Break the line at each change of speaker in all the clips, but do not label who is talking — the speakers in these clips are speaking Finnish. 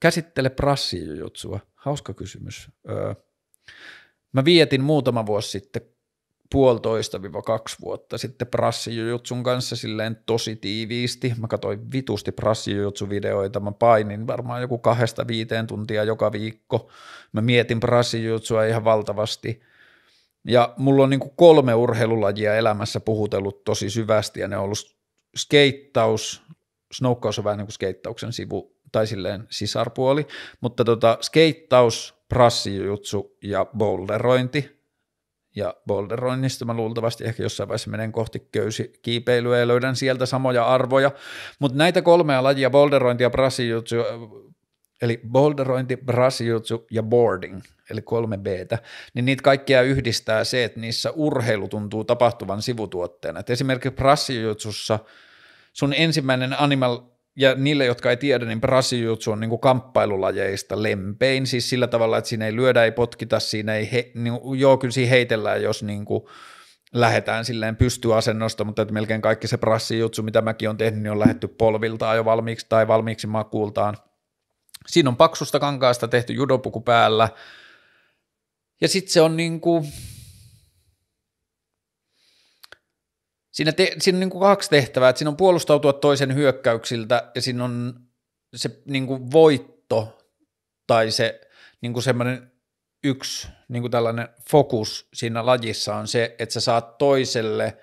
Käsittele prassijujutsua. Hauska kysymys. Öö, mä vietin muutama vuosi sitten puolitoista-kaksi vuotta sitten prassijujutsun kanssa silleen tosi tiiviisti. Mä katsoin vitusti prassijujutsu-videoita, mä painin varmaan joku kahdesta viiteen tuntia joka viikko. Mä mietin prassijujutsua ihan valtavasti. Ja mulla on niin kuin kolme urheilulajia elämässä puhutellut tosi syvästi ja ne on ollut skeittaus, snoukkaus on vähän niin kuin skeittauksen sivu tai silleen sisarpuoli, mutta tota, skeittaus, prassijutsu ja boulderointi, ja boulderoinnista mä luultavasti ehkä jossain vaiheessa menen kohti köysi kiipeilyä ja löydän sieltä samoja arvoja, mutta näitä kolmea lajia, boulderointi ja prassijutsu, eli boulderointi, brassijutsu ja boarding, eli kolme b niin niitä kaikkia yhdistää se, että niissä urheilu tuntuu tapahtuvan sivutuotteena. Et esimerkiksi brassijutsussa sun ensimmäinen animal ja niille, jotka ei tiedä, niin brassijutsu on niin kuin kamppailulajeista lempein, siis sillä tavalla, että siinä ei lyödä, ei potkita, siinä ei, he, niin, joo kyllä siinä heitellään, jos niin kuin lähetään silleen pystyasennosta, mutta että melkein kaikki se brassijutsu, mitä mäkin on tehnyt, niin on lähetty polviltaan jo valmiiksi tai valmiiksi makuultaan. Siinä on paksusta kankaasta tehty judopuku päällä, ja sitten se on niin kuin, Siinä, te, siinä on niin kuin kaksi tehtävää, että siinä on puolustautua toisen hyökkäyksiltä ja siinä on se niin kuin voitto tai se niin kuin semmoinen yksi niin kuin tällainen fokus siinä lajissa on se, että sä saat toiselle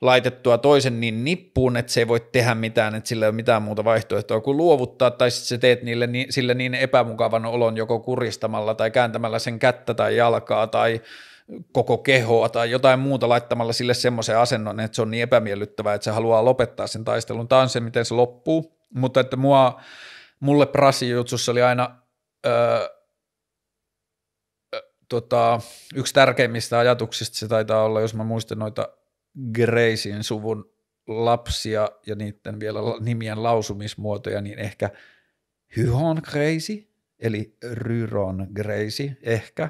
laitettua toisen niin nippuun, että se ei voi tehdä mitään, että sillä ei ole mitään muuta vaihtoehtoa kuin luovuttaa, tai sitten sä teet niille, sille niin epämukavan olon joko kuristamalla tai kääntämällä sen kättä tai jalkaa tai koko kehoa tai jotain muuta laittamalla sille semmoisen asennon, että se on niin epämiellyttävää, että se haluaa lopettaa sen taistelun. Tämä on se, miten se loppuu, mutta että mua, mulle prasijutsussa oli aina ö, tota, yksi tärkeimmistä ajatuksista, se taitaa olla, jos mä muistan noita Greisin suvun lapsia ja niiden vielä nimien lausumismuotoja, niin ehkä Hyhon greisi, eli Ryron greisi ehkä,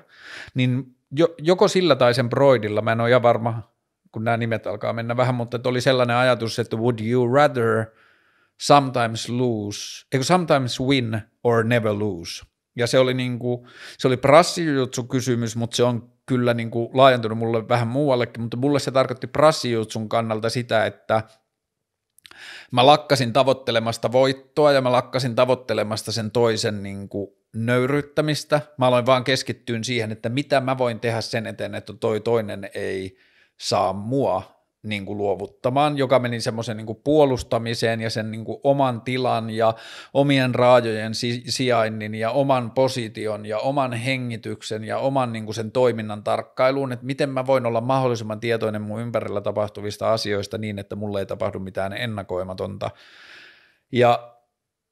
niin jo, joko sillä tai sen Broidilla, mä en ole ihan varma, kun nämä nimet alkaa mennä vähän, mutta oli sellainen ajatus, että would you rather sometimes lose, eikö sometimes win or never lose. Ja se oli, niin kuin, se oli prassijutsun kysymys, mutta se on kyllä niin kuin laajentunut mulle vähän muuallekin, mutta mulle se tarkoitti prassijutsun kannalta sitä, että – mä lakkasin tavoittelemasta voittoa ja mä lakkasin tavoittelemasta sen toisen niin kuin nöyryttämistä. Mä aloin vaan keskittyä siihen, että mitä mä voin tehdä sen eteen, että toi toinen ei saa mua niin kuin luovuttamaan, joka meni semmoisen niin puolustamiseen ja sen niin kuin oman tilan ja omien raajojen si- sijainnin ja oman position ja oman hengityksen ja oman niin kuin sen toiminnan tarkkailuun, että miten mä voin olla mahdollisimman tietoinen mun ympärillä tapahtuvista asioista niin, että mulle ei tapahdu mitään ennakoimatonta. Ja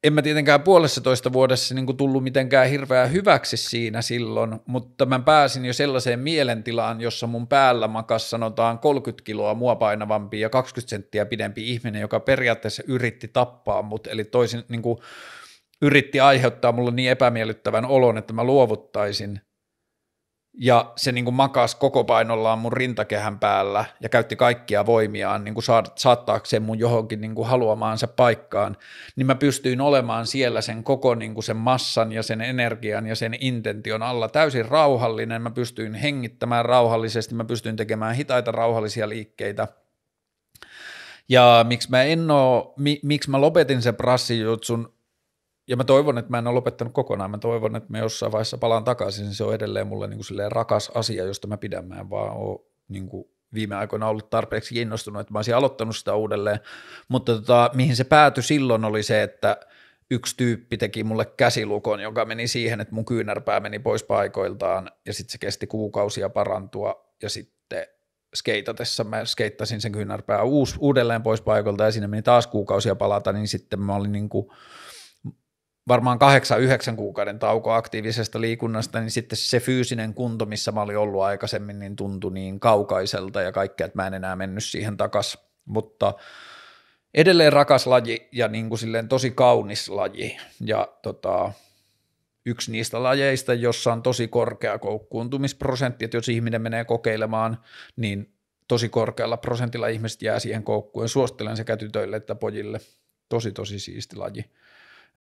en mä tietenkään puolessa toista vuodessa niin kuin tullut mitenkään hirveän hyväksi siinä silloin, mutta mä pääsin jo sellaiseen mielentilaan, jossa mun päällä makas sanotaan 30 kiloa mua painavampi ja 20 senttiä pidempi ihminen, joka periaatteessa yritti tappaa mut, eli toisin niin kuin, yritti aiheuttaa mulle niin epämiellyttävän olon, että mä luovuttaisin – ja se niin kuin makasi koko painollaan mun rintakehän päällä ja käytti kaikkia voimiaan niin kuin saattaakseen mun johonkin niin kuin haluamaansa paikkaan, niin mä pystyin olemaan siellä sen koko niin kuin sen massan ja sen energian ja sen intention alla täysin rauhallinen, mä pystyin hengittämään rauhallisesti, mä pystyin tekemään hitaita rauhallisia liikkeitä. Ja miksi mä, en oo, mi, miksi mä lopetin se prassijutsun ja mä toivon, että mä en ole lopettanut kokonaan. Mä toivon, että mä jossain vaiheessa palaan takaisin. Niin se on edelleen mulle niin kuin rakas asia, josta mä pidän. Mä en vaan ole niin kuin viime aikoina ollut tarpeeksi innostunut, että mä olisin aloittanut sitä uudelleen. Mutta tota, mihin se päätyi silloin oli se, että yksi tyyppi teki mulle käsilukon, joka meni siihen, että mun kyynärpää meni pois paikoiltaan ja sitten se kesti kuukausia parantua ja sitten skeitatessa mä skeittasin sen kyynärpää uudelleen pois paikoilta ja siinä meni taas kuukausia palata, niin sitten mä olin niin kuin – varmaan kahdeksan, yhdeksän kuukauden tauko aktiivisesta liikunnasta, niin sitten se fyysinen kunto, missä mä olin ollut aikaisemmin, niin tuntui niin kaukaiselta ja kaikkea, että mä en enää mennyt siihen takaisin. Mutta edelleen rakas laji ja niin kuin silleen tosi kaunis laji. Ja tota, yksi niistä lajeista, jossa on tosi korkea koukkuuntumisprosentti, että jos ihminen menee kokeilemaan, niin tosi korkealla prosentilla ihmiset jää siihen koukkuun. Suosittelen sekä tytöille että pojille. Tosi, tosi siisti laji.